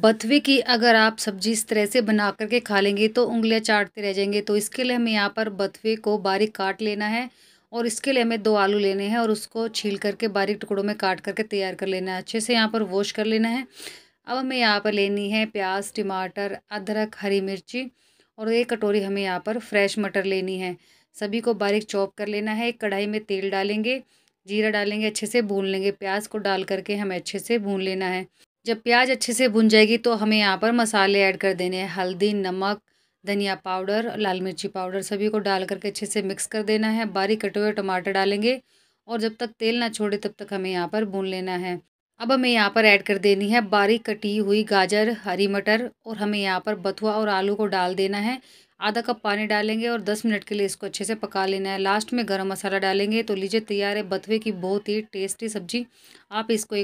बथवे की अगर आप सब्जी इस तरह से बना करके खा लेंगे तो उंगलियां चाटते रह जाएंगे तो इसके लिए हमें यहाँ पर बथवे को बारीक काट लेना है और इसके लिए हमें दो आलू लेने हैं और उसको छील करके बारीक टुकड़ों में काट करके तैयार कर लेना है अच्छे से यहाँ पर वॉश कर लेना है अब हमें यहाँ पर लेनी है प्याज टमाटर अदरक हरी मिर्ची और एक कटोरी हमें यहाँ पर फ्रेश मटर लेनी है सभी को बारीक चॉप कर लेना है एक कढ़ाई में तेल डालेंगे जीरा डालेंगे अच्छे से भून लेंगे प्याज को डाल करके हमें अच्छे से भून लेना है जब प्याज अच्छे से भुन जाएगी तो हमें यहाँ पर मसाले ऐड कर देने हैं हल्दी नमक धनिया पाउडर लाल मिर्ची पाउडर सभी को डाल करके अच्छे से मिक्स कर देना है बारीक कटे हुए टमाटर डालेंगे और जब तक तेल ना छोड़े तब तक हमें यहाँ पर भून लेना है अब हमें यहाँ पर ऐड कर देनी है बारीक कटी हुई गाजर हरी मटर और हमें यहाँ पर बथुआ और आलू को डाल देना है आधा कप पानी डालेंगे और दस मिनट के लिए इसको अच्छे से पका लेना है लास्ट में गरम मसाला डालेंगे तो लीजिए तैयार है बथुए की बहुत ही टेस्टी सब्जी आप इसको एक